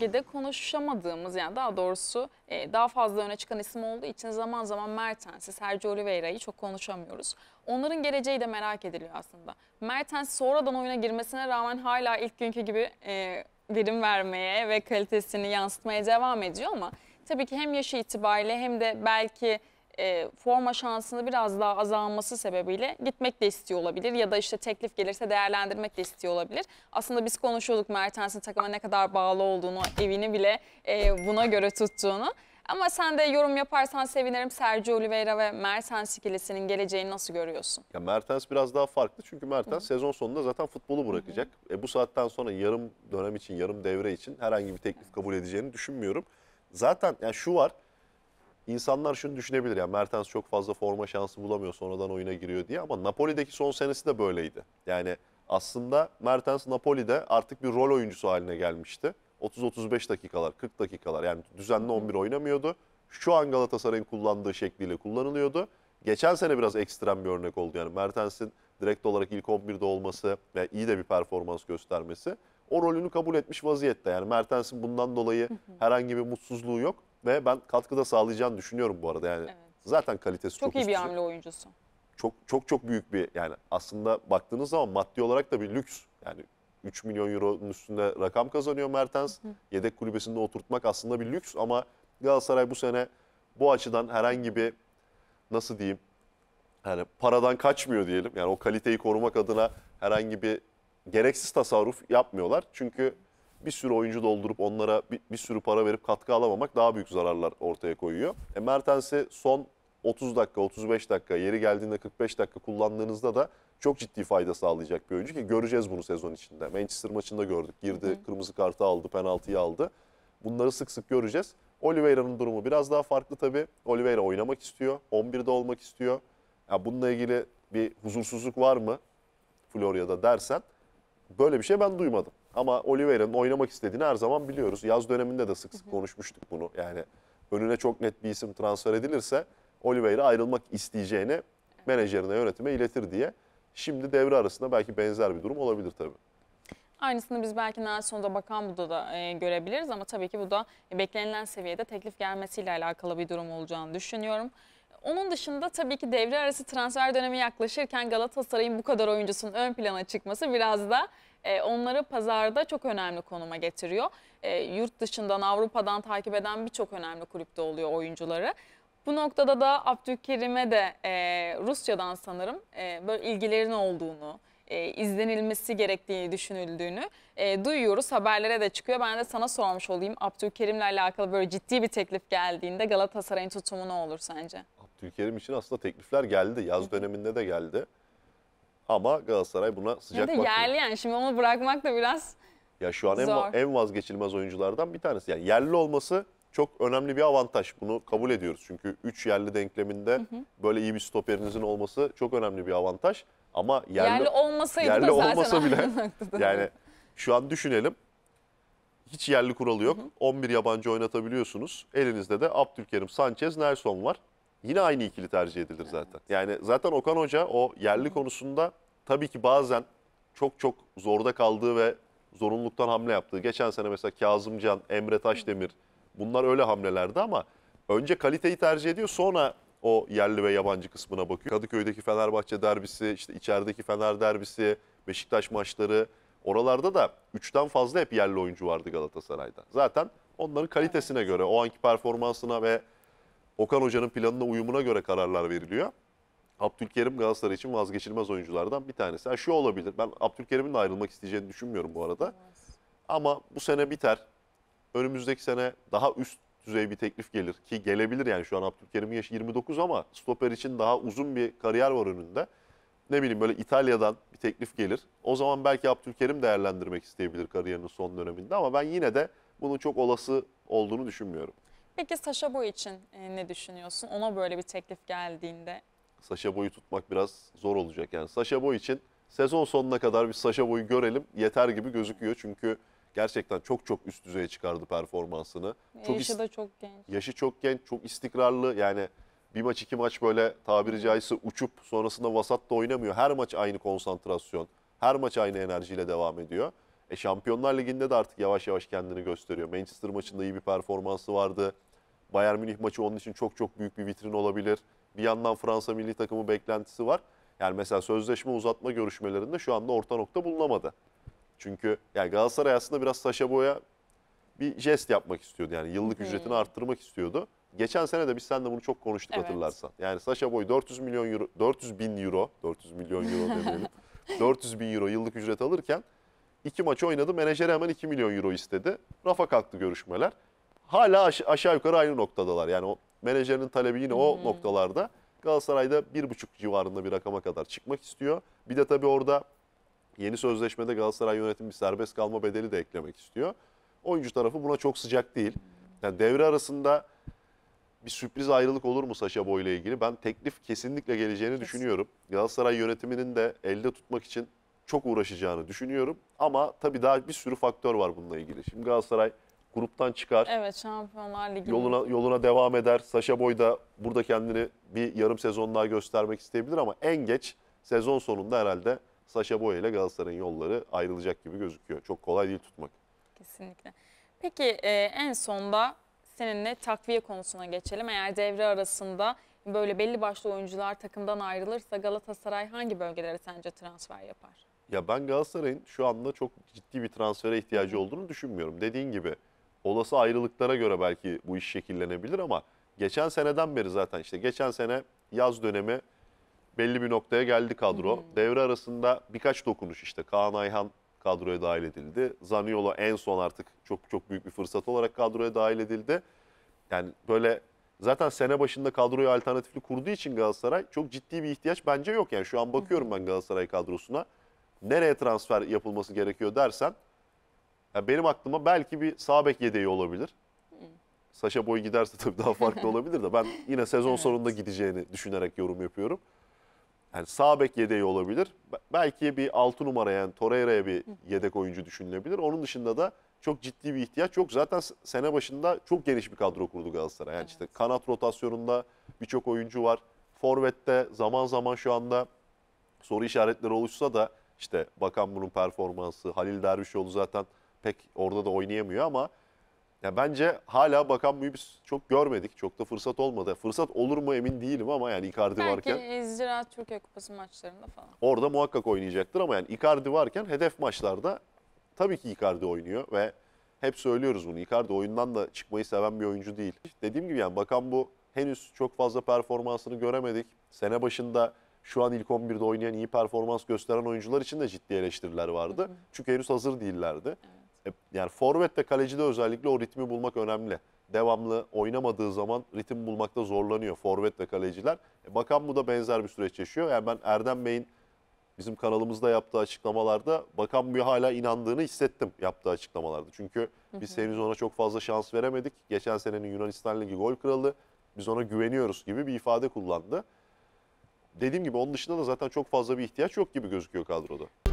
bölgede konuşamadığımız yani daha doğrusu e, daha fazla öne çıkan isim olduğu için zaman zaman Mertens'i, Sergio Oliveira'yı çok konuşamıyoruz. Onların geleceği de merak ediliyor aslında. Mertens sonradan oyuna girmesine rağmen hala ilk günkü gibi e, verim vermeye ve kalitesini yansıtmaya devam ediyor ama tabii ki hem yaşı itibariyle hem de belki e, forma şansını biraz daha azalması sebebiyle gitmek de istiyor olabilir. Ya da işte teklif gelirse değerlendirmek de istiyor olabilir. Aslında biz konuşuyorduk Mertens'in takıma ne kadar bağlı olduğunu, evini bile e, buna göre tuttuğunu. Ama sen de yorum yaparsan sevinirim. Sergio Oliveira ve Mertens ikilisinin geleceğini nasıl görüyorsun? Ya Mertens biraz daha farklı çünkü Mertens Hı -hı. sezon sonunda zaten futbolu bırakacak. Hı -hı. E bu saatten sonra yarım dönem için, yarım devre için herhangi bir teklif kabul edeceğini düşünmüyorum. Zaten yani şu var. İnsanlar şunu düşünebilir ya Mertens çok fazla forma şansı bulamıyor sonradan oyuna giriyor diye ama Napoli'deki son senesi de böyleydi. Yani aslında Mertens Napoli'de artık bir rol oyuncusu haline gelmişti. 30-35 dakikalar, 40 dakikalar yani düzenli 11 oynamıyordu. Şu an Galatasaray'ın kullandığı şekliyle kullanılıyordu. Geçen sene biraz ekstrem bir örnek oldu yani Mertens'in direkt olarak ilk 11'de olması ve iyi de bir performans göstermesi o rolünü kabul etmiş vaziyette. Yani Mertens'in bundan dolayı herhangi bir mutsuzluğu yok ve ben katkıda sağlayacağını düşünüyorum bu arada yani. Evet. Zaten kalitesi çok, çok iyi bir hamle oyuncusu. Çok çok çok büyük bir yani aslında baktığınız zaman maddi olarak da bir lüks. Yani 3 milyon euronun üstünde rakam kazanıyor Mertens. Hı. Yedek kulübesinde oturtmak aslında bir lüks ama Galatasaray bu sene bu açıdan herhangi bir nasıl diyeyim yani paradan kaçmıyor diyelim. Yani o kaliteyi korumak adına herhangi bir gereksiz tasarruf yapmıyorlar. Çünkü bir sürü oyuncu doldurup onlara bir, bir sürü para verip katkı alamamak daha büyük zararlar ortaya koyuyor. E Mertens'i son 30 dakika, 35 dakika, yeri geldiğinde 45 dakika kullandığınızda da çok ciddi fayda sağlayacak bir oyuncu ki göreceğiz bunu sezon içinde. Manchester maçında gördük. Girdi, Hı. kırmızı kartı aldı, penaltıyı aldı. Bunları sık sık göreceğiz. Oliveira'nın durumu biraz daha farklı tabii. Oliveira oynamak istiyor, 11'de olmak istiyor. Ya bununla ilgili bir huzursuzluk var mı Florya'da dersen böyle bir şey ben duymadım. Ama Oliveira'nın oynamak istediğini her zaman biliyoruz. Yaz döneminde de sık sık konuşmuştuk bunu. Yani önüne çok net bir isim transfer edilirse Oliveira ayrılmak isteyeceğini menajerine, yönetime iletir diye. Şimdi devre arasında belki benzer bir durum olabilir tabii. Aynısını biz belki Nelson'da Bakan Buda da e, görebiliriz ama tabii ki bu da e, beklenilen seviyede teklif gelmesiyle alakalı bir durum olacağını düşünüyorum. Onun dışında tabii ki devre arası transfer dönemi yaklaşırken Galatasaray'ın bu kadar oyuncusunun ön plana çıkması biraz da e, onları pazarda çok önemli konuma getiriyor. E, yurt dışından, Avrupa'dan takip eden birçok önemli kulüpte oluyor oyuncuları. Bu noktada da Abdülkerim'e de e, Rusya'dan sanırım e, böyle ilgilerin olduğunu, izlenilmesi gerektiği düşünüldüğünü duyuyoruz. Haberlere de çıkıyor. Ben de sana sormuş olayım. Abdülkerim'le alakalı böyle ciddi bir teklif geldiğinde Galatasaray'ın tutumu ne olur sence? Türkiye'nin için aslında teklifler geldi. Yaz döneminde de geldi. Ama Galatasaray buna sıcak bakıyor. Yerli yani şimdi onu bırakmak da biraz Ya şu an en, Zor. en vazgeçilmez oyunculardan bir tanesi. Yani yerli olması çok önemli bir avantaj. Bunu kabul ediyoruz. Çünkü 3 yerli denkleminde böyle iyi bir stoperinizin olması çok önemli bir avantaj. Ama yerli, yerli olmasaydı yerli da zaten olmasa bile- yani şu an düşünelim. Hiç yerli kuralı yok. 11 yabancı oynatabiliyorsunuz. Elinizde de Abdülkerim Sanchez, Nelson var yine aynı ikili tercih edilir zaten. Yani zaten Okan Hoca o yerli konusunda tabii ki bazen çok çok zorda kaldığı ve zorunluluktan hamle yaptığı. Geçen sene mesela Kazımcan, Emre Taşdemir bunlar öyle hamlelerdi ama önce kaliteyi tercih ediyor sonra o yerli ve yabancı kısmına bakıyor. Kadıköy'deki Fenerbahçe derbisi, işte içerideki Fener derbisi, Beşiktaş maçları oralarda da 3'ten fazla hep yerli oyuncu vardı Galatasaray'da. Zaten onların kalitesine göre, o anki performansına ve Okan Hoca'nın planına uyumuna göre kararlar veriliyor. Abdülkerim Galatasaray için vazgeçilmez oyunculardan bir tanesi. Ha, şu olabilir. Ben Abdülkerim'in de ayrılmak isteyeceğini düşünmüyorum bu arada. Ama bu sene biter. Önümüzdeki sene daha üst düzey bir teklif gelir ki gelebilir yani şu an Abdülkerim'in yaşı 29 ama stoper için daha uzun bir kariyer var önünde. Ne bileyim böyle İtalya'dan bir teklif gelir. O zaman belki Abdülkerim değerlendirmek isteyebilir kariyerinin son döneminde ama ben yine de bunun çok olası olduğunu düşünmüyorum. Peki Saşa Boy için e, ne düşünüyorsun? Ona böyle bir teklif geldiğinde. Saşa Boy'u tutmak biraz zor olacak. Yani Saşa Boy için sezon sonuna kadar bir Saşa Boy'u görelim yeter gibi gözüküyor. Çünkü gerçekten çok çok üst düzeye çıkardı performansını. Çok yaşı da çok genç. Yaşı çok genç, çok istikrarlı. Yani bir maç iki maç böyle tabiri caizse uçup sonrasında vasat da oynamıyor. Her maç aynı konsantrasyon, her maç aynı enerjiyle devam ediyor. E Şampiyonlar Ligi'nde de artık yavaş yavaş kendini gösteriyor. Manchester maçında iyi bir performansı vardı. Bayern Münih maçı onun için çok çok büyük bir vitrin olabilir. Bir yandan Fransa milli takımı beklentisi var. Yani mesela sözleşme uzatma görüşmelerinde şu anda orta nokta bulunamadı. Çünkü yani Galatasaray aslında biraz Saşa Boya bir jest yapmak istiyordu. Yani yıllık hmm. ücretini arttırmak istiyordu. Geçen sene de biz seninle bunu çok konuştuk evet. hatırlarsan. Yani Saşa Boy 400 milyon euro, 400 bin euro, 400 milyon euro demeyelim. 400 bin euro yıllık ücret alırken iki maç oynadı. Menajeri hemen 2 milyon euro istedi. Rafa kalktı görüşmeler hala aş aşağı yukarı aynı noktadalar. Yani o menajerin talebi yine o hmm. noktalarda. Galatasaray'da bir buçuk civarında bir rakama kadar çıkmak istiyor. Bir de tabii orada yeni sözleşmede Galatasaray yönetimi bir serbest kalma bedeli de eklemek istiyor. Oyuncu tarafı buna çok sıcak değil. Yani devre arasında bir sürpriz ayrılık olur mu Saşa Boy ile ilgili? Ben teklif kesinlikle geleceğini Kesin. düşünüyorum. Galatasaray yönetiminin de elde tutmak için çok uğraşacağını düşünüyorum. Ama tabii daha bir sürü faktör var bununla ilgili. Şimdi Galatasaray gruptan çıkar. Evet Şampiyonlar Ligi. Yoluna, yoluna devam eder. Saşa Boy da burada kendini bir yarım sezon daha göstermek isteyebilir ama en geç sezon sonunda herhalde Saşa Boy ile Galatasaray'ın yolları ayrılacak gibi gözüküyor. Çok kolay değil tutmak. Kesinlikle. Peki e, en sonda seninle takviye konusuna geçelim. Eğer devre arasında böyle belli başlı oyuncular takımdan ayrılırsa Galatasaray hangi bölgelere sence transfer yapar? Ya ben Galatasaray'ın şu anda çok ciddi bir transfere ihtiyacı olduğunu düşünmüyorum. Dediğin gibi olası ayrılıklara göre belki bu iş şekillenebilir ama geçen seneden beri zaten işte geçen sene yaz dönemi belli bir noktaya geldi kadro. Hı hı. Devre arasında birkaç dokunuş işte Kaan Ayhan kadroya dahil edildi. Zaniolo en son artık çok çok büyük bir fırsat olarak kadroya dahil edildi. Yani böyle zaten sene başında kadroyu alternatifli kurduğu için Galatasaray çok ciddi bir ihtiyaç bence yok. Yani şu an bakıyorum ben Galatasaray kadrosuna. Nereye transfer yapılması gerekiyor dersen yani benim aklıma belki bir sağ bek yedeği olabilir. Saşa Boy giderse tabii daha farklı olabilir de ben yine sezon evet. sonunda gideceğini düşünerek yorum yapıyorum. Yani sağ bek yedeği olabilir. Belki bir 6 numaraya yani Torreira'ya bir yedek oyuncu düşünülebilir. Onun dışında da çok ciddi bir ihtiyaç yok. Zaten sene başında çok geniş bir kadro kurdu Galatasaray. Yani evet. işte kanat rotasyonunda birçok oyuncu var. Forvet'te zaman zaman şu anda soru işaretleri oluşsa da işte Bakan bunun performansı, Halil Dervişoğlu zaten pek orada da oynayamıyor ama ya bence hala bakan Mübis çok görmedik. Çok da fırsat olmadı. Fırsat olur mu emin değilim ama yani Icardi Belki varken. Belki Ziraat Türkiye Kupası maçlarında falan. Orada muhakkak oynayacaktır ama yani Icardi varken hedef maçlarda tabii ki Icardi oynuyor ve hep söylüyoruz bunu. Icardi oyundan da çıkmayı seven bir oyuncu değil. Dediğim gibi yani bakan bu henüz çok fazla performansını göremedik. Sene başında şu an ilk 11'de oynayan iyi performans gösteren oyuncular için de ciddi eleştiriler vardı. Hı hı. Çünkü henüz hazır değillerdi. Evet. E, yani Forvet Kaleci de özellikle o ritmi bulmak önemli. Devamlı oynamadığı zaman ritim bulmakta zorlanıyor forvet ve kaleciler. E, bakan bu da benzer bir süreç yaşıyor. Yani ben Erdem Bey'in bizim kanalımızda yaptığı açıklamalarda bakan bir hala inandığını hissettim yaptığı açıklamalarda. Çünkü biz henüz ona çok fazla şans veremedik. Geçen senenin Yunanistan Ligi gol kralı biz ona güveniyoruz gibi bir ifade kullandı. Dediğim gibi onun dışında da zaten çok fazla bir ihtiyaç yok gibi gözüküyor kadroda.